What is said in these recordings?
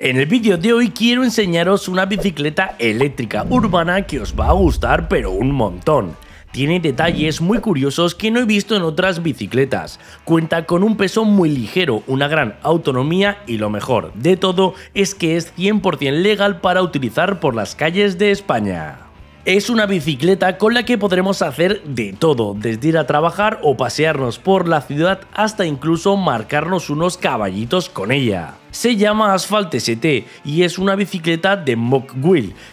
En el vídeo de hoy quiero enseñaros una bicicleta eléctrica urbana que os va a gustar pero un montón. Tiene detalles muy curiosos que no he visto en otras bicicletas. Cuenta con un peso muy ligero, una gran autonomía y lo mejor de todo es que es 100% legal para utilizar por las calles de España. Es una bicicleta con la que podremos hacer de todo, desde ir a trabajar o pasearnos por la ciudad hasta incluso marcarnos unos caballitos con ella. Se llama Asphalt ST y es una bicicleta de Mock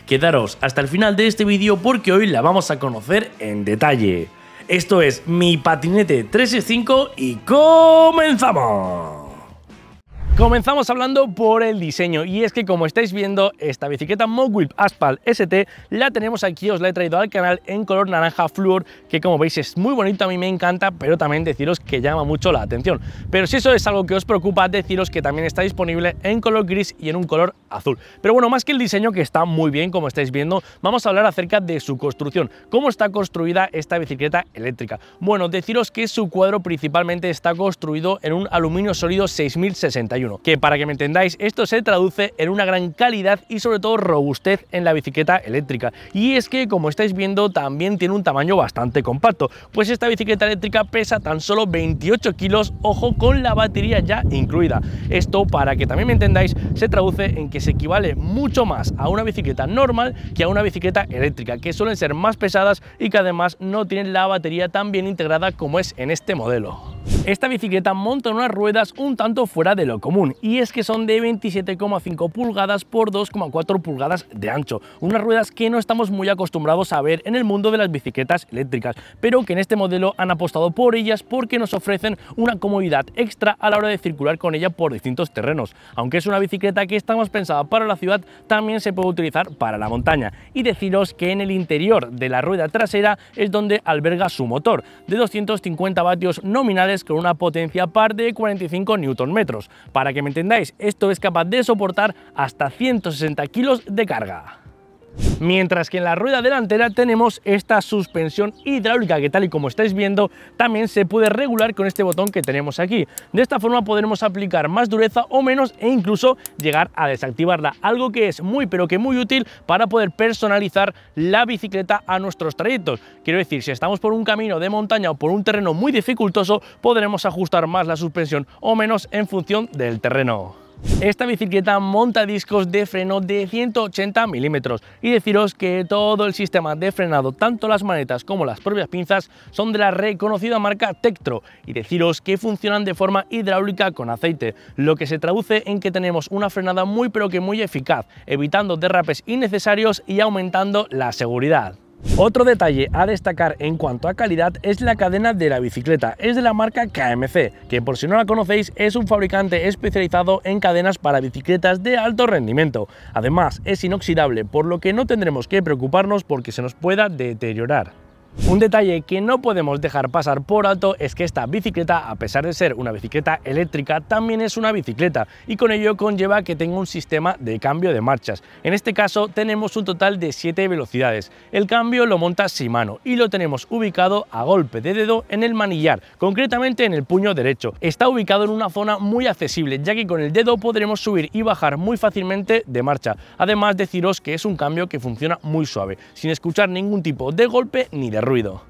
Quedaros hasta el final de este vídeo porque hoy la vamos a conocer en detalle. Esto es mi patinete 365 y comenzamos. Comenzamos hablando por el diseño y es que como estáis viendo esta bicicleta Mogwip Aspal ST la tenemos aquí, os la he traído al canal en color naranja fluor que como veis es muy bonito, a mí me encanta pero también deciros que llama mucho la atención pero si eso es algo que os preocupa deciros que también está disponible en color gris y en un color azul pero bueno más que el diseño que está muy bien como estáis viendo vamos a hablar acerca de su construcción cómo está construida esta bicicleta eléctrica bueno deciros que su cuadro principalmente está construido en un aluminio sólido 6061 que para que me entendáis, esto se traduce en una gran calidad y sobre todo robustez en la bicicleta eléctrica. Y es que, como estáis viendo, también tiene un tamaño bastante compacto, pues esta bicicleta eléctrica pesa tan solo 28 kilos, ojo, con la batería ya incluida. Esto, para que también me entendáis, se traduce en que se equivale mucho más a una bicicleta normal que a una bicicleta eléctrica, que suelen ser más pesadas y que además no tienen la batería tan bien integrada como es en este modelo. Esta bicicleta monta unas ruedas un tanto fuera de lo común, y es que son de 27,5 pulgadas por 2,4 pulgadas de ancho, unas ruedas que no estamos muy acostumbrados a ver en el mundo de las bicicletas eléctricas, pero que en este modelo han apostado por ellas porque nos ofrecen una comodidad extra a la hora de circular con ella por distintos terrenos. Aunque es una bicicleta que está más pensada para la ciudad, también se puede utilizar para la montaña. Y deciros que en el interior de la rueda trasera es donde alberga su motor, de 250 vatios nominales con una potencia par de 45 Nm. Para que me entendáis, esto es capaz de soportar hasta 160 kilos de carga. Mientras que en la rueda delantera tenemos esta suspensión hidráulica que tal y como estáis viendo también se puede regular con este botón que tenemos aquí. De esta forma podremos aplicar más dureza o menos e incluso llegar a desactivarla, algo que es muy pero que muy útil para poder personalizar la bicicleta a nuestros trayectos. Quiero decir, si estamos por un camino de montaña o por un terreno muy dificultoso podremos ajustar más la suspensión o menos en función del terreno. Esta bicicleta monta discos de freno de 180 milímetros y deciros que todo el sistema de frenado, tanto las manetas como las propias pinzas, son de la reconocida marca Tektro y deciros que funcionan de forma hidráulica con aceite, lo que se traduce en que tenemos una frenada muy pero que muy eficaz, evitando derrapes innecesarios y aumentando la seguridad. Otro detalle a destacar en cuanto a calidad es la cadena de la bicicleta, es de la marca KMC, que por si no la conocéis es un fabricante especializado en cadenas para bicicletas de alto rendimiento. Además es inoxidable, por lo que no tendremos que preocuparnos porque se nos pueda deteriorar. Un detalle que no podemos dejar pasar por alto es que esta bicicleta, a pesar de ser una bicicleta eléctrica, también es una bicicleta y con ello conlleva que tenga un sistema de cambio de marchas. En este caso tenemos un total de 7 velocidades. El cambio lo monta mano y lo tenemos ubicado a golpe de dedo en el manillar, concretamente en el puño derecho. Está ubicado en una zona muy accesible ya que con el dedo podremos subir y bajar muy fácilmente de marcha. Además deciros que es un cambio que funciona muy suave, sin escuchar ningún tipo de golpe ni de ruido.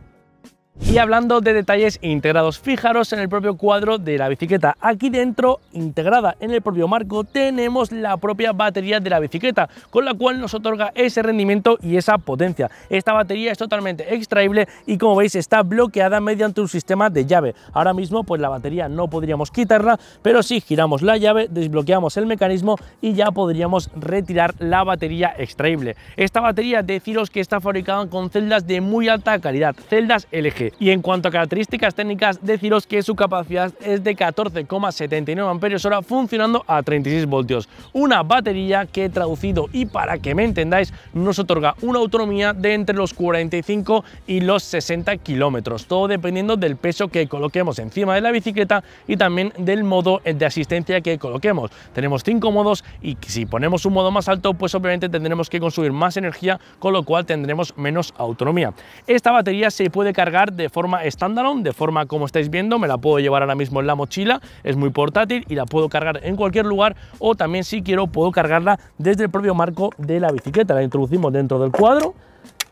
Y hablando de detalles integrados, fijaros en el propio cuadro de la bicicleta. Aquí dentro, integrada en el propio marco, tenemos la propia batería de la bicicleta, con la cual nos otorga ese rendimiento y esa potencia. Esta batería es totalmente extraíble y como veis está bloqueada mediante un sistema de llave. Ahora mismo pues la batería no podríamos quitarla, pero si giramos la llave, desbloqueamos el mecanismo y ya podríamos retirar la batería extraíble. Esta batería, deciros que está fabricada con celdas de muy alta calidad, celdas LG y en cuanto a características técnicas, deciros que su capacidad es de 14,79 amperios hora funcionando a 36 voltios. Una batería que he traducido y para que me entendáis, nos otorga una autonomía de entre los 45 y los 60 kilómetros, todo dependiendo del peso que coloquemos encima de la bicicleta y también del modo de asistencia que coloquemos. Tenemos cinco modos y si ponemos un modo más alto, pues obviamente tendremos que consumir más energía, con lo cual tendremos menos autonomía. Esta batería se puede cargar de forma standalone, de forma como estáis viendo, me la puedo llevar ahora mismo en la mochila, es muy portátil y la puedo cargar en cualquier lugar o también si quiero puedo cargarla desde el propio marco de la bicicleta, la introducimos dentro del cuadro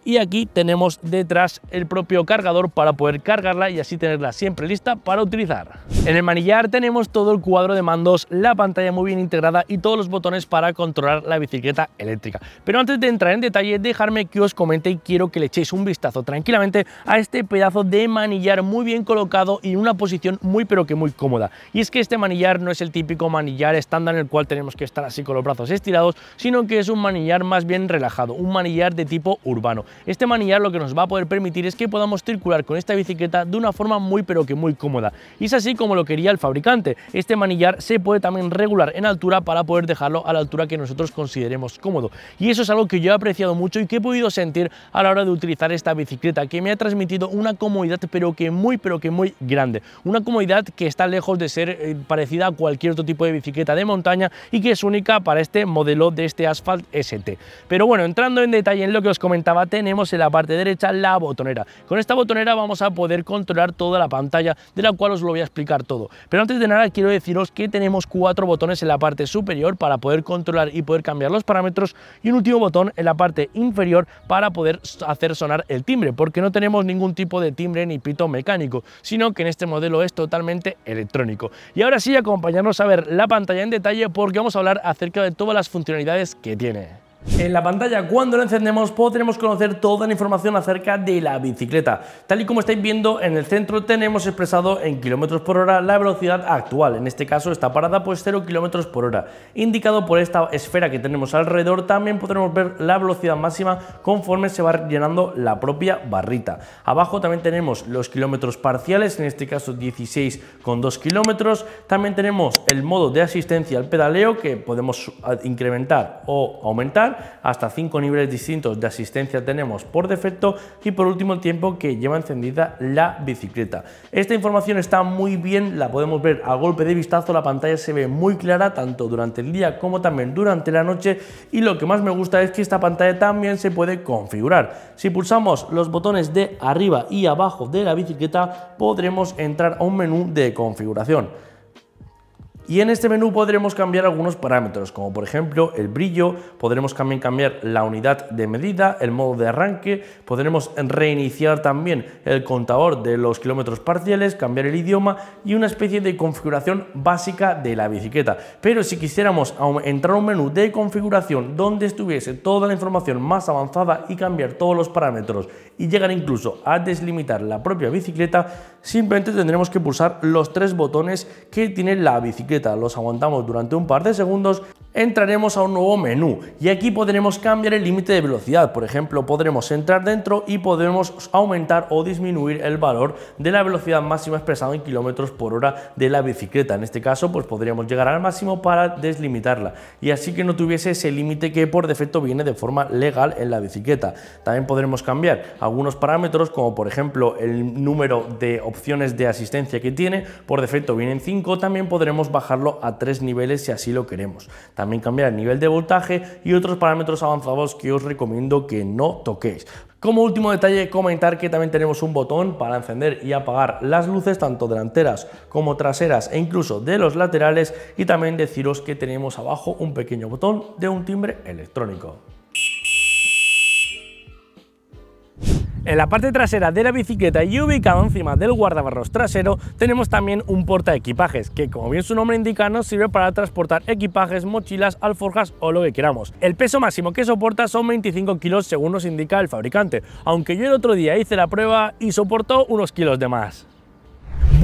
y aquí tenemos detrás el propio cargador para poder cargarla y así tenerla siempre lista para utilizar. En el manillar tenemos todo el cuadro de mandos, la pantalla muy bien integrada y todos los botones para controlar la bicicleta eléctrica. Pero antes de entrar en detalle, dejarme que os comente y quiero que le echéis un vistazo tranquilamente a este pedazo de manillar muy bien colocado y en una posición muy pero que muy cómoda. Y es que este manillar no es el típico manillar estándar en el cual tenemos que estar así con los brazos estirados, sino que es un manillar más bien relajado, un manillar de tipo urbano. Este manillar lo que nos va a poder permitir es que podamos circular con esta bicicleta de una forma muy pero que muy cómoda. Y es así como lo quería el fabricante. Este manillar se puede también regular en altura para poder dejarlo a la altura que nosotros consideremos cómodo. Y eso es algo que yo he apreciado mucho y que he podido sentir a la hora de utilizar esta bicicleta, que me ha transmitido una comodidad pero que muy pero que muy grande. Una comodidad que está lejos de ser eh, parecida a cualquier otro tipo de bicicleta de montaña y que es única para este modelo de este Asphalt ST. Pero bueno, entrando en detalle en lo que os comentaba, tenemos en la parte derecha la botonera. Con esta botonera vamos a poder controlar toda la pantalla, de la cual os lo voy a explicar todo. Pero antes de nada quiero deciros que tenemos cuatro botones en la parte superior para poder controlar y poder cambiar los parámetros y un último botón en la parte inferior para poder hacer sonar el timbre, porque no tenemos ningún tipo de timbre ni pito mecánico, sino que en este modelo es totalmente electrónico. Y ahora sí, acompañarnos a ver la pantalla en detalle porque vamos a hablar acerca de todas las funcionalidades que tiene. En la pantalla, cuando la encendemos, podremos conocer toda la información acerca de la bicicleta. Tal y como estáis viendo, en el centro tenemos expresado en kilómetros por hora la velocidad actual. En este caso, está parada pues 0 kilómetros por hora. Indicado por esta esfera que tenemos alrededor, también podremos ver la velocidad máxima conforme se va llenando la propia barrita. Abajo también tenemos los kilómetros parciales, en este caso 16,2 kilómetros. También tenemos el modo de asistencia al pedaleo que podemos incrementar o aumentar hasta 5 niveles distintos de asistencia tenemos por defecto y por último el tiempo que lleva encendida la bicicleta. Esta información está muy bien, la podemos ver a golpe de vistazo, la pantalla se ve muy clara tanto durante el día como también durante la noche y lo que más me gusta es que esta pantalla también se puede configurar. Si pulsamos los botones de arriba y abajo de la bicicleta podremos entrar a un menú de configuración. Y en este menú podremos cambiar algunos parámetros, como por ejemplo el brillo, podremos también cambiar la unidad de medida, el modo de arranque, podremos reiniciar también el contador de los kilómetros parciales, cambiar el idioma y una especie de configuración básica de la bicicleta. Pero si quisiéramos entrar a un menú de configuración donde estuviese toda la información más avanzada y cambiar todos los parámetros y llegar incluso a deslimitar la propia bicicleta, simplemente tendremos que pulsar los tres botones que tiene la bicicleta los aguantamos durante un par de segundos, entraremos a un nuevo menú y aquí podremos cambiar el límite de velocidad. Por ejemplo, podremos entrar dentro y podemos aumentar o disminuir el valor de la velocidad máxima expresado en kilómetros por hora de la bicicleta. En este caso, pues podríamos llegar al máximo para deslimitarla y así que no tuviese ese límite que por defecto viene de forma legal en la bicicleta. También podremos cambiar algunos parámetros como por ejemplo el número de opciones de asistencia que tiene, por defecto vienen 5, también podremos bajar bajarlo a tres niveles si así lo queremos. También cambiar el nivel de voltaje y otros parámetros avanzados que os recomiendo que no toquéis. Como último detalle, comentar que también tenemos un botón para encender y apagar las luces tanto delanteras como traseras e incluso de los laterales y también deciros que tenemos abajo un pequeño botón de un timbre electrónico. En la parte trasera de la bicicleta y ubicado encima del guardabarros trasero tenemos también un porta equipajes que como bien su nombre indica nos sirve para transportar equipajes, mochilas, alforjas o lo que queramos. El peso máximo que soporta son 25 kilos según nos indica el fabricante, aunque yo el otro día hice la prueba y soportó unos kilos de más.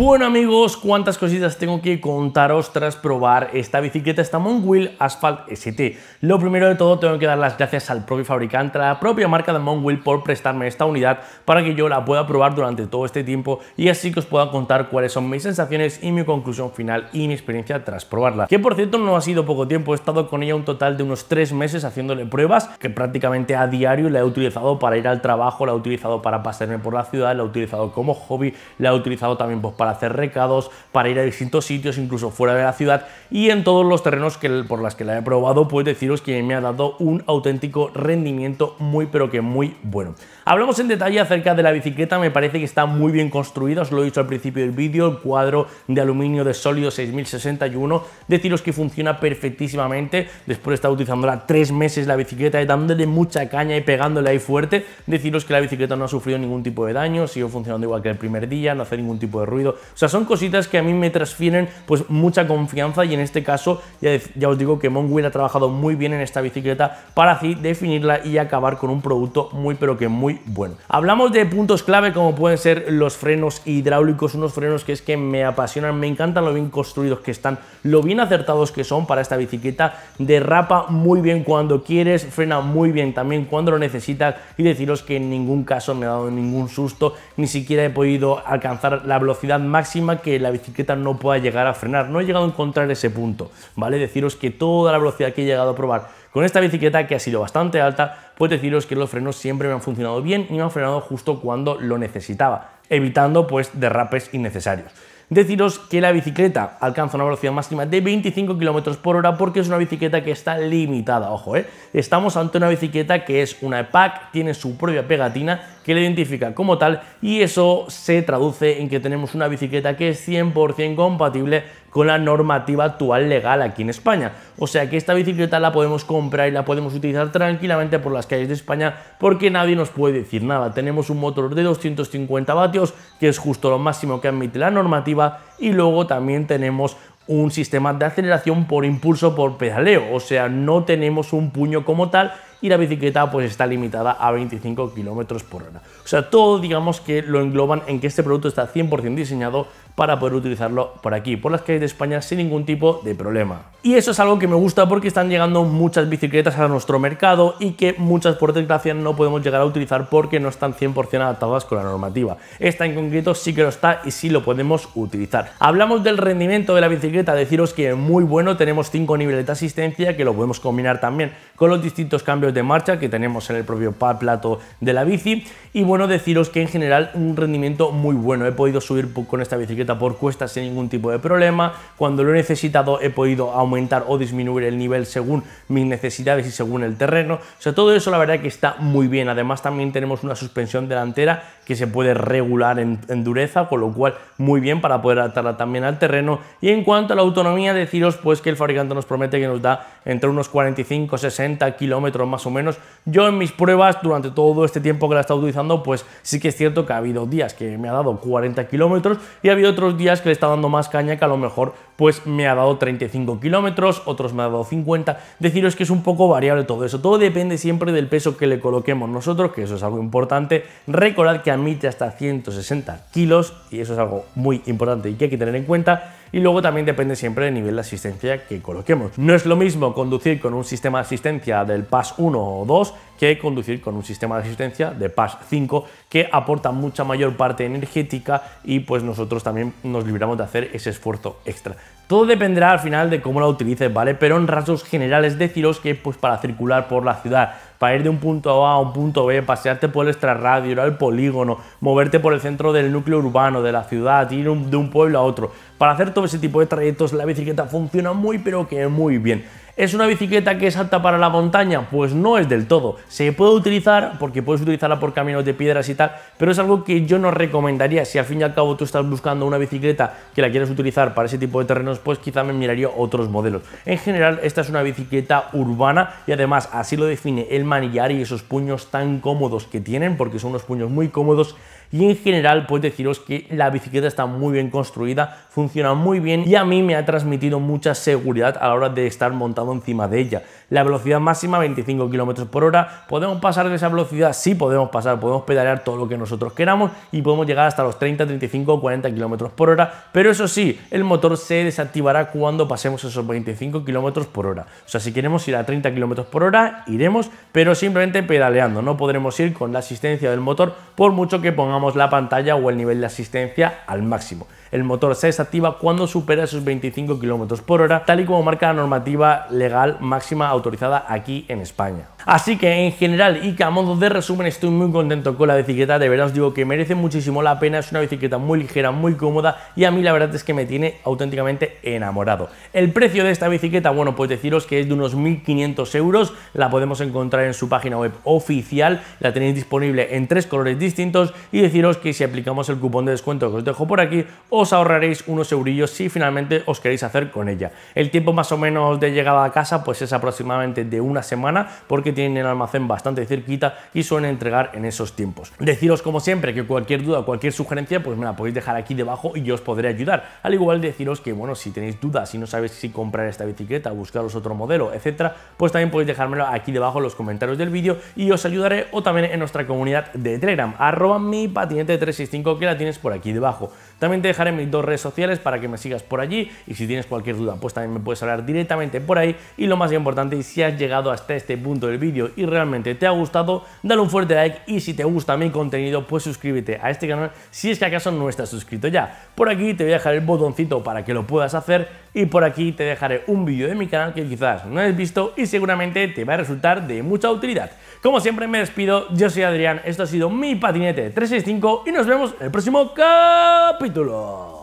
Bueno amigos, cuántas cositas tengo que contaros tras probar esta bicicleta, esta Monwheel Asphalt ST. Lo primero de todo tengo que dar las gracias al propio fabricante, a la propia marca de Monwheel por prestarme esta unidad para que yo la pueda probar durante todo este tiempo y así que os pueda contar cuáles son mis sensaciones y mi conclusión final y mi experiencia tras probarla. Que por cierto no ha sido poco tiempo, he estado con ella un total de unos 3 meses haciéndole pruebas que prácticamente a diario la he utilizado para ir al trabajo, la he utilizado para pasarme por la ciudad, la he utilizado como hobby, la he utilizado también pues, para hacer recados, para ir a distintos sitios, incluso fuera de la ciudad y en todos los terrenos que, por las que la he probado, puedo deciros que me ha dado un auténtico rendimiento muy pero que muy bueno. Hablamos en detalle acerca de la bicicleta, me parece que está muy bien construida, os lo he dicho al principio del vídeo, el cuadro de aluminio de sólido 6061, deciros que funciona perfectísimamente, después de estar utilizándola tres meses la bicicleta y eh, dándole mucha caña y pegándole ahí fuerte, deciros que la bicicleta no ha sufrido ningún tipo de daño, sigue funcionando igual que el primer día, no hace ningún tipo de ruido, o sea, son cositas que a mí me transfieren pues mucha confianza y en este caso ya, os digo que Monwheel ha trabajado muy bien en esta bicicleta para así definirla y acabar con un producto muy pero que muy bueno. Hablamos de puntos clave como pueden ser los frenos hidráulicos, unos frenos que es que me apasionan, me encantan lo bien construidos que están, lo bien acertados que son para esta bicicleta, derrapa muy bien cuando quieres, frena muy bien también cuando lo necesitas y deciros que en ningún caso me ha dado ningún susto, ni siquiera he podido alcanzar la velocidad máxima que la bicicleta no pueda llegar a frenar, no he llegado a encontrar ese punto, ¿vale? Deciros que toda la velocidad que he llegado a probar con esta bicicleta que ha sido bastante alta, puedo deciros que los frenos siempre me han funcionado bien y me han frenado justo cuando lo necesitaba, evitando pues derrapes innecesarios. Deciros que la bicicleta alcanza una velocidad máxima de 25 km por hora porque es una bicicleta que está limitada, ojo, eh. estamos ante una bicicleta que es una pack, tiene su propia pegatina que le identifica como tal y eso se traduce en que tenemos una bicicleta que es 100% compatible con la normativa actual legal aquí en España. O sea que esta bicicleta la podemos comprar y la podemos utilizar tranquilamente por las calles de España porque nadie nos puede decir nada. Tenemos un motor de 250 vatios, que es justo lo máximo que admite la normativa, y luego también tenemos un sistema de aceleración por impulso por pedaleo, o sea, no tenemos un puño como tal, y la bicicleta pues está limitada a 25 km por hora. O sea, todo digamos que lo engloban en que este producto está 100% diseñado para poder utilizarlo por aquí, por las calles de España sin ningún tipo de problema. Y eso es algo que me gusta porque están llegando muchas bicicletas a nuestro mercado y que muchas por desgracia no podemos llegar a utilizar porque no están 100% adaptadas con la normativa. Esta en concreto sí que lo está y sí lo podemos utilizar. Hablamos del rendimiento de la bicicleta, deciros que es muy bueno, tenemos 5 niveles de asistencia que lo podemos combinar también con los distintos cambios de marcha que tenemos en el propio plato de la bici. Y bueno, deciros que en general un rendimiento muy bueno. He podido subir con esta bicicleta por cuestas sin ningún tipo de problema. Cuando lo he necesitado he podido aumentar o disminuir el nivel según mis necesidades y según el terreno. O sea, todo eso la verdad que está muy bien. Además también tenemos una suspensión delantera que se puede regular en, dureza, con lo cual muy bien para poder adaptarla también al terreno. Y en cuanto a la autonomía, deciros pues que el fabricante nos promete que nos da entre unos 45-60 kilómetros más más o menos. Yo en mis pruebas, durante todo este tiempo que la he estado utilizando, pues sí que es cierto que ha habido días que me ha dado 40 kilómetros y ha habido otros días que le está dando más caña que a lo mejor pues me ha dado 35 kilómetros, otros me ha dado 50. Deciros que es un poco variable todo eso. Todo depende siempre del peso que le coloquemos nosotros, que eso es algo importante. Recordad que admite hasta 160 kilos y eso es algo muy importante y que hay que tener en cuenta y luego también depende siempre del nivel de asistencia que coloquemos. No es lo mismo conducir con un sistema de asistencia del PAS 1 o 2 que conducir con un sistema de asistencia de PAS 5 que aporta mucha mayor parte energética y pues nosotros también nos libramos de hacer ese esfuerzo extra. Todo dependerá al final de cómo la utilices, ¿vale? Pero en rasgos generales deciros que pues para circular por la ciudad, para ir de un punto A a un punto B, pasearte por el extrarradio, ir al polígono, moverte por el centro del núcleo urbano de la ciudad, ir de un pueblo a otro, para hacer todo ese tipo de trayectos la bicicleta funciona muy pero que muy bien. ¿Es una bicicleta que es apta para la montaña? Pues no es del todo. Se puede utilizar porque puedes utilizarla por caminos de piedras y tal, pero es algo que yo no recomendaría. Si al fin y al cabo tú estás buscando una bicicleta que la quieres utilizar para ese tipo de terrenos, pues quizá me miraría otros modelos. En general, esta es una bicicleta urbana y además así lo define el manillar y esos puños tan cómodos que tienen, porque son unos puños muy cómodos y en general pues deciros que la bicicleta está muy bien construida, funciona muy bien y a mí me ha transmitido mucha seguridad a la hora de estar montado encima de ella. La velocidad máxima 25 km por hora, podemos pasar de esa velocidad, sí podemos pasar, podemos pedalear todo lo que nosotros queramos y podemos llegar hasta los 30, 35 40 km por hora, pero eso sí, el motor se desactivará cuando pasemos esos 25 km por hora. O sea, si queremos ir a 30 km por hora, iremos, pero simplemente pedaleando, no podremos ir con la asistencia del motor por mucho que pongamos la pantalla o el nivel de asistencia al máximo el motor se desactiva cuando supera esos 25 km por hora, tal y como marca la normativa legal máxima autorizada aquí en España. Así que en general y que a modo de resumen estoy muy contento con la bicicleta, de verdad os digo que merece muchísimo la pena, es una bicicleta muy ligera, muy cómoda y a mí la verdad es que me tiene auténticamente enamorado. El precio de esta bicicleta, bueno, pues deciros que es de unos 1.500 euros, la podemos encontrar en su página web oficial, la tenéis disponible en tres colores distintos y deciros que si aplicamos el cupón de descuento que os dejo por aquí, os ahorraréis unos eurillos si finalmente os queréis hacer con ella. El tiempo más o menos de llegada a casa pues es aproximadamente de una semana porque tienen el almacén bastante cerquita y suelen entregar en esos tiempos. Deciros como siempre que cualquier duda, cualquier sugerencia pues me la podéis dejar aquí debajo y yo os podré ayudar. Al igual deciros que bueno, si tenéis dudas, y no sabéis si comprar esta bicicleta, buscaros otro modelo, etcétera, pues también podéis dejármelo aquí debajo en los comentarios del vídeo y os ayudaré o también en nuestra comunidad de Telegram, arroba mi patinete 365 que la tienes por aquí debajo. También te dejaré mis dos redes sociales para que me sigas por allí y si tienes cualquier duda pues también me puedes hablar directamente por ahí y lo más importante si has llegado hasta este punto del vídeo y realmente te ha gustado dale un fuerte like y si te gusta mi contenido pues suscríbete a este canal si es que acaso no estás suscrito ya. Por aquí te voy a dejar el botoncito para que lo puedas hacer y por aquí te dejaré un vídeo de mi canal que quizás no has visto y seguramente te va a resultar de mucha utilidad. Como siempre me despido, yo soy Adrián, esto ha sido mi patinete 365 y nos vemos en el próximo capítulo capítulo.